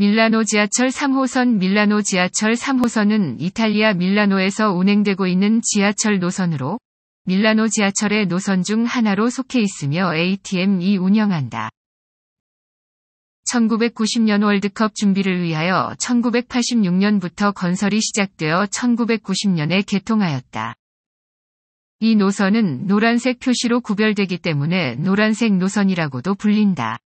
밀라노 지하철 3호선 밀라노 지하철 3호선은 이탈리아 밀라노에서 운행되고 있는 지하철 노선으로 밀라노 지하철의 노선 중 하나로 속해 있으며 ATM이 운영한다. 1990년 월드컵 준비를 위하여 1986년부터 건설이 시작되어 1990년에 개통하였다. 이 노선은 노란색 표시로 구별되기 때문에 노란색 노선이라고도 불린다.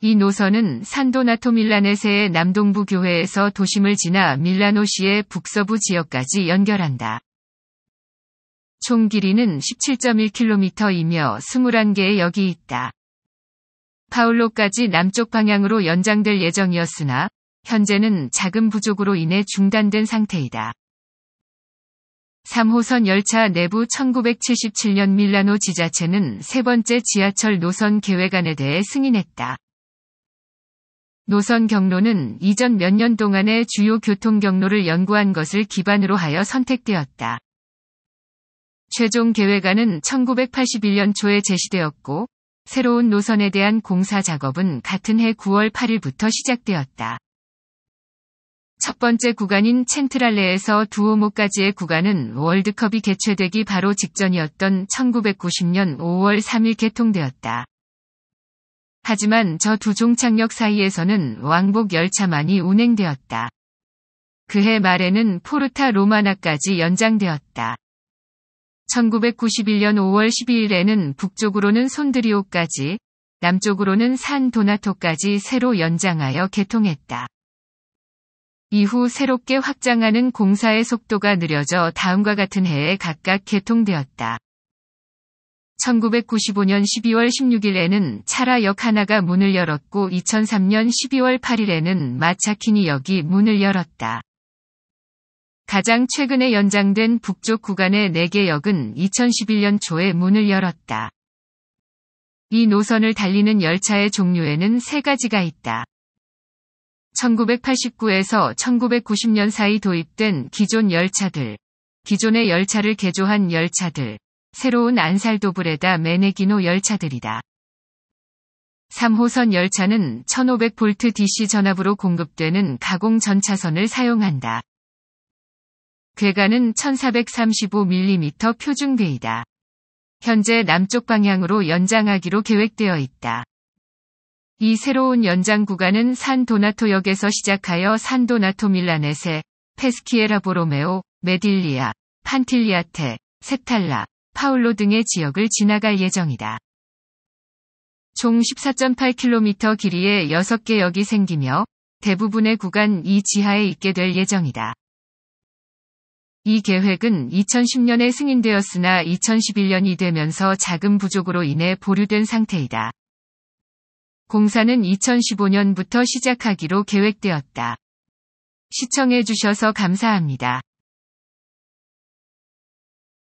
이 노선은 산도나토 밀라네세의 남동부 교회에서 도심을 지나 밀라노시의 북서부 지역까지 연결한다. 총 길이는 17.1km이며 21개의 역이 있다. 파울로까지 남쪽 방향으로 연장될 예정이었으나 현재는 자금 부족으로 인해 중단된 상태이다. 3호선 열차 내부 1977년 밀라노 지자체는 세 번째 지하철 노선 계획안에 대해 승인했다. 노선 경로는 이전 몇 년 동안의 주요 교통 경로를 연구한 것을 기반으로 하여 선택되었다. 최종 계획안은 1981년 초에 제시되었고, 새로운 노선에 대한 공사 작업은 같은 해 9월 8일부터 시작되었다. 첫 번째 구간인 첸트랄레에서 두오모까지의 구간은 월드컵이 개최되기 바로 직전이었던 1990년 5월 3일 개통되었다. 하지만 저 두 종착역 사이에서는 왕복 열차만이 운행되었다. 그해 말에는 포르타 로마나까지 연장되었다. 1991년 5월 12일에는 북쪽으로는 손드리오까지, 남쪽으로는 산 도나토까지 새로 연장하여 개통했다. 이후 새롭게 확장하는 공사의 속도가 느려져 다음과 같은 해에 각각 개통되었다. 1995년 12월 16일에는 차라역 하나가 문을 열었고 2003년 12월 8일에는 마차키니역이 문을 열었다. 가장 최근에 연장된 북쪽 구간의 4개 역은 2011년 초에 문을 열었다. 이 노선을 달리는 열차의 종류에는 세 가지가 있다. 1989에서 1990년 사이 도입된 기존 열차들, 기존의 열차를 개조한 열차들, 새로운 안살도브레다 메네기노 열차들이다. 3호선 열차는 1 5 0 0볼트 DC 전압으로 공급되는 가공 전차선을 사용한다. 괴가는 1435mm 표준괴이다. 현재 남쪽 방향으로 연장하기로 계획되어 있다. 이 새로운 연장 구간은 산 도나토역에서 시작하여 산 도나토 밀라넷에 페스키에라 보로메오, 메딜리아, 판틸리아테, 세탈라, 파울로 등의 지역을 지나갈 예정이다. 총 14.8km 길이에 6개 역이 생기며 대부분의 구간 이 지하에 있게 될 예정이다. 이 계획은 2010년에 승인되었으나 2011년이 되면서 자금 부족으로 인해 보류된 상태이다. 공사는 2015년부터 시작하기로 계획되었다. 시청해주셔서 감사합니다.